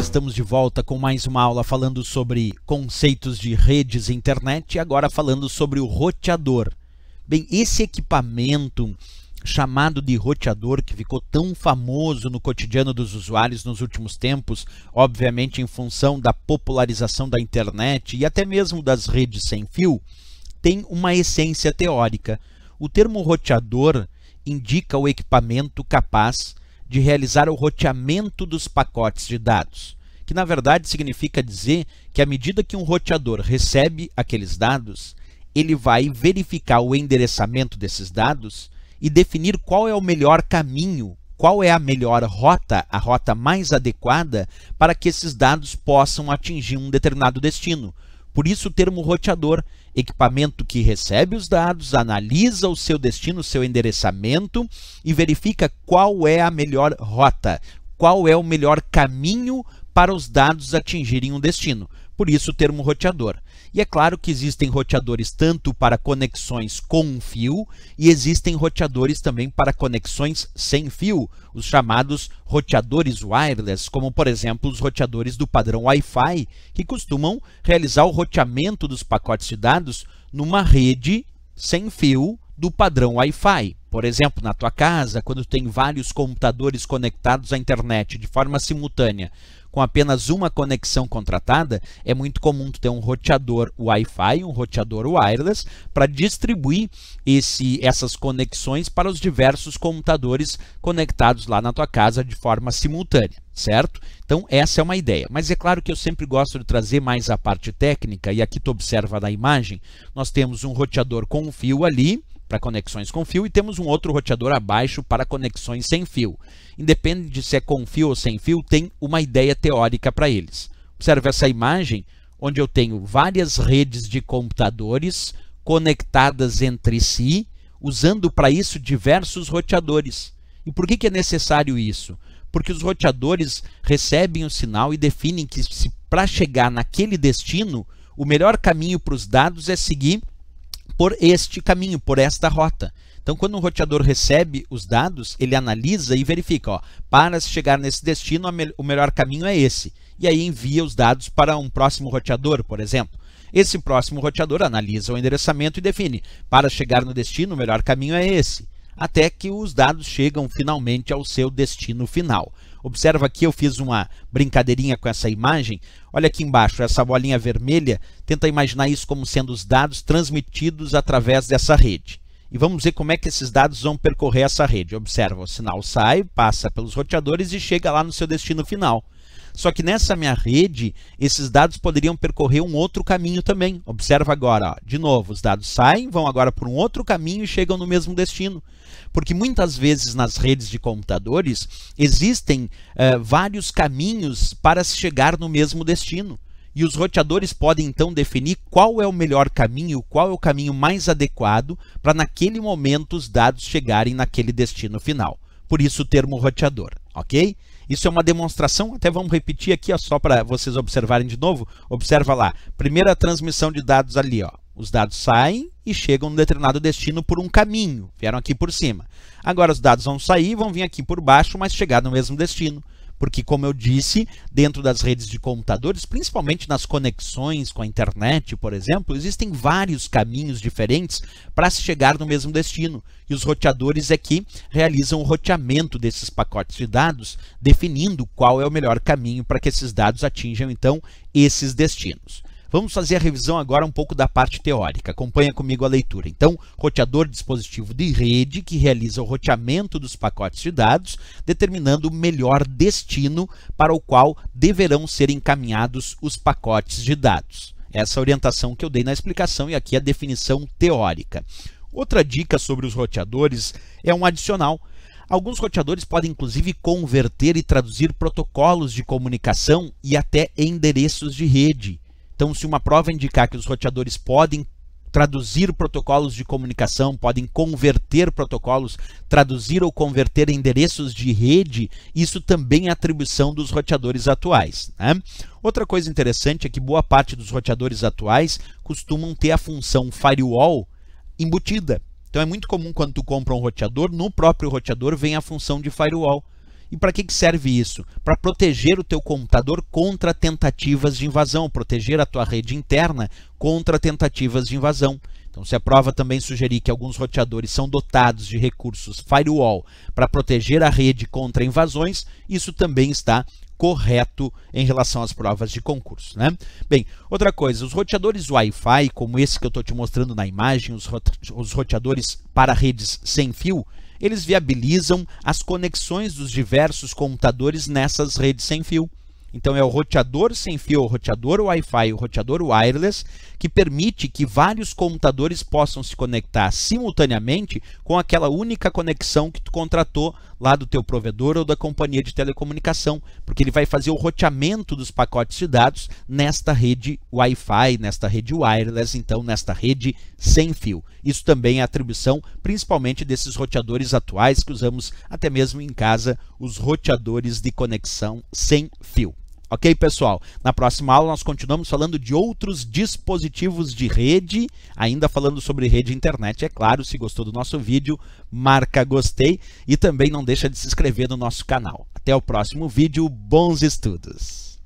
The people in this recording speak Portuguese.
estamos de volta com mais uma aula falando sobre conceitos de redes e internet e agora falando sobre o roteador. Bem, esse equipamento chamado de roteador que ficou tão famoso no cotidiano dos usuários nos últimos tempos, obviamente em função da popularização da internet e até mesmo das redes sem fio, tem uma essência teórica. O termo roteador indica o equipamento capaz de realizar o roteamento dos pacotes de dados, que na verdade significa dizer que à medida que um roteador recebe aqueles dados, ele vai verificar o endereçamento desses dados e definir qual é o melhor caminho, qual é a melhor rota, a rota mais adequada para que esses dados possam atingir um determinado destino. Por isso o termo roteador equipamento que recebe os dados, analisa o seu destino, o seu endereçamento e verifica qual é a melhor rota, qual é o melhor caminho para os dados atingirem um destino, por isso o termo roteador. E é claro que existem roteadores tanto para conexões com um fio e existem roteadores também para conexões sem fio, os chamados roteadores wireless, como por exemplo os roteadores do padrão Wi-Fi, que costumam realizar o roteamento dos pacotes de dados numa rede sem fio do padrão Wi-Fi. Por exemplo, na tua casa, quando tem vários computadores conectados à internet de forma simultânea, com apenas uma conexão contratada, é muito comum ter um roteador Wi-Fi, um roteador wireless, para distribuir esse, essas conexões para os diversos computadores conectados lá na tua casa de forma simultânea, certo? Então essa é uma ideia. Mas é claro que eu sempre gosto de trazer mais a parte técnica, e aqui tu observa na imagem, nós temos um roteador com fio ali, para conexões com fio e temos um outro roteador abaixo para conexões sem fio. Independe de se é com fio ou sem fio, tem uma ideia teórica para eles. Observe essa imagem onde eu tenho várias redes de computadores conectadas entre si, usando para isso diversos roteadores. E por que, que é necessário isso? Porque os roteadores recebem o sinal e definem que para chegar naquele destino, o melhor caminho para os dados é seguir por este caminho, por esta rota. Então, quando um roteador recebe os dados, ele analisa e verifica, ó, para chegar nesse destino, o melhor caminho é esse. E aí envia os dados para um próximo roteador, por exemplo. Esse próximo roteador analisa o endereçamento e define, para chegar no destino, o melhor caminho é esse. Até que os dados chegam finalmente ao seu destino final. Observa aqui, eu fiz uma brincadeirinha com essa imagem. Olha aqui embaixo, essa bolinha vermelha, tenta imaginar isso como sendo os dados transmitidos através dessa rede. E vamos ver como é que esses dados vão percorrer essa rede. Observa, o sinal sai, passa pelos roteadores e chega lá no seu destino final. Só que nessa minha rede, esses dados poderiam percorrer um outro caminho também. Observa agora, ó, de novo, os dados saem, vão agora por um outro caminho e chegam no mesmo destino. Porque muitas vezes nas redes de computadores existem eh, vários caminhos para se chegar no mesmo destino e os roteadores podem então definir qual é o melhor caminho, qual é o caminho mais adequado para naquele momento os dados chegarem naquele destino final. Por isso o termo roteador, ok? Isso é uma demonstração, até vamos repetir aqui, ó, só para vocês observarem de novo. Observa lá, primeira transmissão de dados ali, ó. Os dados saem e chegam um determinado destino por um caminho, vieram aqui por cima. Agora os dados vão sair, vão vir aqui por baixo, mas chegar no mesmo destino. Porque, como eu disse, dentro das redes de computadores, principalmente nas conexões com a internet, por exemplo, existem vários caminhos diferentes para se chegar no mesmo destino. E os roteadores é que realizam o roteamento desses pacotes de dados, definindo qual é o melhor caminho para que esses dados atinjam, então, esses destinos. Vamos fazer a revisão agora um pouco da parte teórica. Acompanha comigo a leitura. Então, roteador dispositivo de rede que realiza o roteamento dos pacotes de dados, determinando o melhor destino para o qual deverão ser encaminhados os pacotes de dados. Essa é orientação que eu dei na explicação e aqui a definição teórica. Outra dica sobre os roteadores é um adicional. Alguns roteadores podem inclusive converter e traduzir protocolos de comunicação e até endereços de rede. Então, se uma prova indicar que os roteadores podem traduzir protocolos de comunicação, podem converter protocolos, traduzir ou converter endereços de rede, isso também é atribuição dos roteadores atuais. Né? Outra coisa interessante é que boa parte dos roteadores atuais costumam ter a função firewall embutida. Então é muito comum quando tu compra um roteador, no próprio roteador vem a função de firewall. E para que, que serve isso? Para proteger o teu computador contra tentativas de invasão, proteger a tua rede interna contra tentativas de invasão. Então, se a prova também sugerir que alguns roteadores são dotados de recursos firewall para proteger a rede contra invasões, isso também está correto em relação às provas de concurso. Né? Bem, outra coisa, os roteadores Wi-Fi, como esse que eu estou te mostrando na imagem, os, os roteadores para redes sem fio, eles viabilizam as conexões dos diversos computadores nessas redes sem fio. Então é o roteador sem fio, o roteador Wi-Fi, o roteador wireless, que permite que vários computadores possam se conectar simultaneamente com aquela única conexão que tu contratou lá do teu provedor ou da companhia de telecomunicação, porque ele vai fazer o roteamento dos pacotes de dados nesta rede Wi-Fi, nesta rede wireless, então nesta rede sem fio. Isso também é atribuição principalmente desses roteadores atuais que usamos até mesmo em casa, os roteadores de conexão sem fio. Ok, pessoal? Na próxima aula nós continuamos falando de outros dispositivos de rede, ainda falando sobre rede e internet, é claro. Se gostou do nosso vídeo, marca gostei e também não deixa de se inscrever no nosso canal. Até o próximo vídeo, bons estudos!